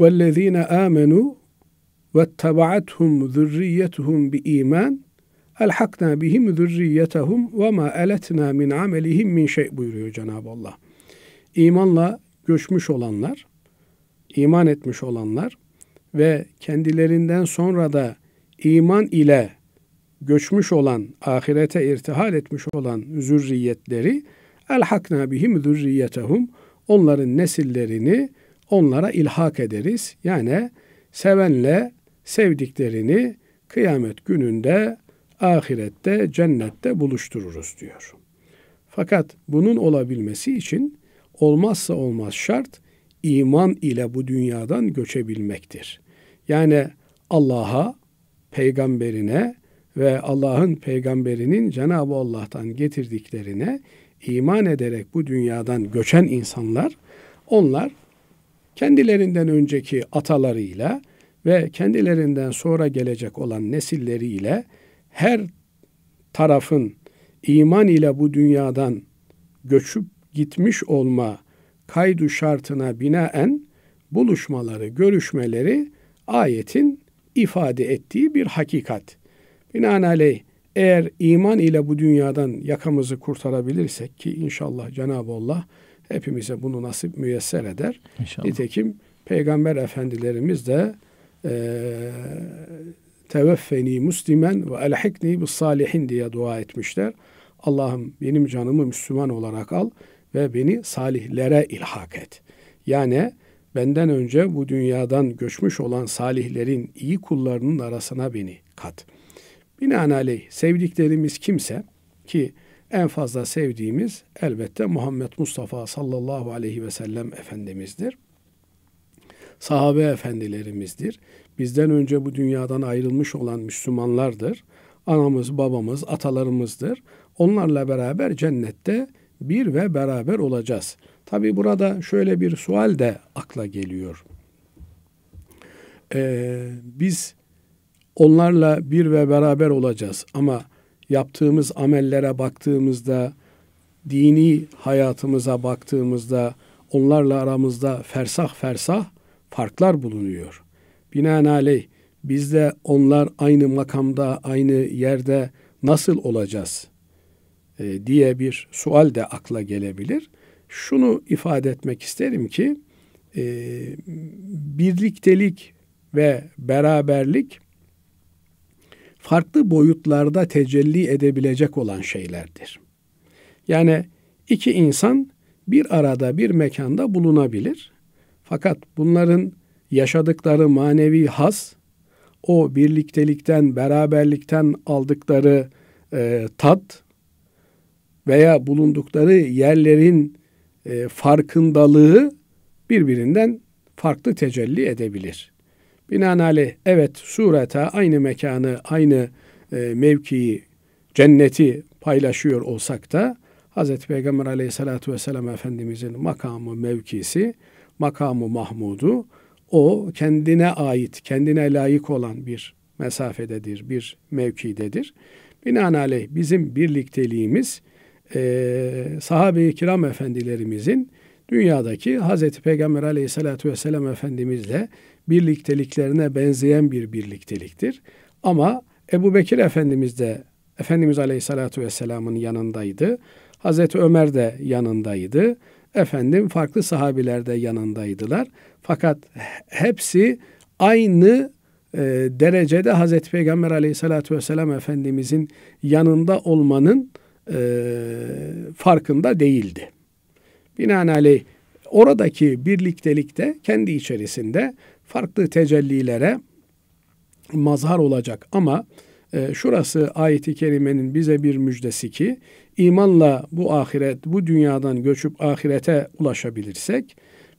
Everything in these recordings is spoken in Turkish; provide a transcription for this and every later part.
وَالَّذ۪ينَ آمَنُوا وَاتَّبَعَتْهُمْ ذُرِّيَّتُهُمْ بِا۪يمَانٍ Elhakna bihim zürriyetehum ve ma eletna min amelihim min şey buyuruyor Cenab-ı Allah. İmanla göçmüş olanlar, iman etmiş olanlar ve kendilerinden sonra da iman ile göçmüş olan, ahirete irtihal etmiş olan zürriyetleri elhakna bihim zürriyetehum onların nesillerini onlara ilhak ederiz. Yani sevenle sevdiklerini kıyamet gününde ahirette cennette buluştururuz diyor. Fakat bunun olabilmesi için olmazsa olmaz şart iman ile bu dünyadan göçebilmektir. Yani Allah'a, peygamberine ve Allah'ın peygamberinin Cenab-ı Allah'tan getirdiklerine iman ederek bu dünyadan göçen insanlar onlar kendilerinden önceki atalarıyla ve kendilerinden sonra gelecek olan nesilleriyle her tarafın iman ile bu dünyadan göçüp gitmiş olma kaydu şartına binaen buluşmaları, görüşmeleri ayetin ifade ettiği bir hakikat. Binaenaleyh eğer iman ile bu dünyadan yakamızı kurtarabilirsek ki inşallah Cenab-ı Allah hepimize bunu nasip müyesser eder. İnşallah. Nitekim Peygamber Efendilerimiz de e, teveffeni muslimen ve elhikni bu salihin diye dua etmişler. Allah'ım benim canımı Müslüman olarak al ve beni salihlere ilhak et. Yani benden önce bu dünyadan göçmüş olan salihlerin iyi kullarının arasına beni kat. Binaenaleyh sevdiklerimiz kimse ki en fazla sevdiğimiz elbette Muhammed Mustafa sallallahu aleyhi ve sellem Efendimiz'dir. Sahabe efendilerimizdir. Bizden önce bu dünyadan ayrılmış olan Müslümanlardır. Anamız, babamız, atalarımızdır. Onlarla beraber cennette bir ve beraber olacağız. Tabi burada şöyle bir sual de akla geliyor. Ee, biz onlarla bir ve beraber olacağız ama yaptığımız amellere baktığımızda, dini hayatımıza baktığımızda onlarla aramızda fersah fersah farklar bulunuyor. Binaenaleyh biz de onlar aynı makamda, aynı yerde nasıl olacağız e, diye bir sual de akla gelebilir. Şunu ifade etmek isterim ki e, birliktelik ve beraberlik farklı boyutlarda tecelli edebilecek olan şeylerdir. Yani iki insan bir arada bir mekanda bulunabilir. Fakat bunların yaşadıkları manevi has, o birliktelikten, beraberlikten aldıkları e, tat veya bulundukları yerlerin e, farkındalığı birbirinden farklı tecelli edebilir. Binaenaleyh evet sureta aynı mekanı, aynı e, mevkiyi, cenneti paylaşıyor olsak da Hz. Peygamber aleyhissalatu vesselam Efendimizin makamı, mevkisi, makamı mahmudu o kendine ait, kendine layık olan bir mesafededir, bir mevkidedir. Binaenaleyh bizim birlikteliğimiz e, sahabe-i kiram efendilerimizin dünyadaki Hz. Peygamber aleyhissalatu vesselam Efendimizle birlikteliklerine benzeyen bir birlikteliktir. Ama Ebu Bekir Efendimiz de Efendimiz Aleyhisselatü Vesselam'ın yanındaydı. Hazreti Ömer de yanındaydı. Efendim farklı sahabiler de yanındaydılar. Fakat hepsi aynı e, derecede Hazreti Peygamber Aleyhisselatü Vesselam Efendimizin yanında olmanın e, farkında değildi. Binaenaleyh oradaki birliktelik de kendi içerisinde farklı tecellilere mazhar olacak ama e, şurası ayeti kerimenin bize bir müjdesi ki imanla bu ahiret bu dünyadan göçüp ahirete ulaşabilirsek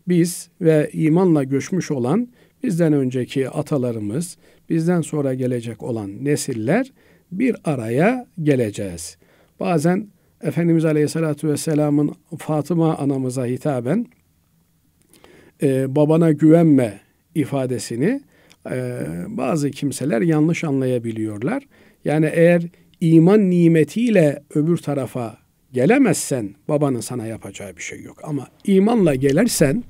biz ve imanla göçmüş olan bizden önceki atalarımız, bizden sonra gelecek olan nesiller bir araya geleceğiz. Bazen Efendimiz Aleyhisselatü Vesselam'ın Fatıma anamıza hitaben e, babana güvenme ifadesini bazı kimseler yanlış anlayabiliyorlar. Yani eğer iman nimetiyle öbür tarafa gelemezsen babanın sana yapacağı bir şey yok. Ama imanla gelersen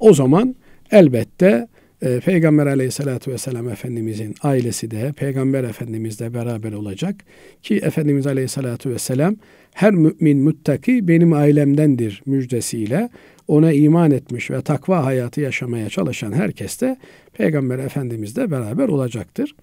o zaman elbette ee, Peygamber aleyhissalatü vesselam Efendimizin ailesi de Peygamber Efendimizle beraber olacak. Ki Efendimiz aleyhissalatü vesselam her mümin muttaki benim ailemdendir müjdesiyle ona iman etmiş ve takva hayatı yaşamaya çalışan herkes de Peygamber Efendimizle beraber olacaktır.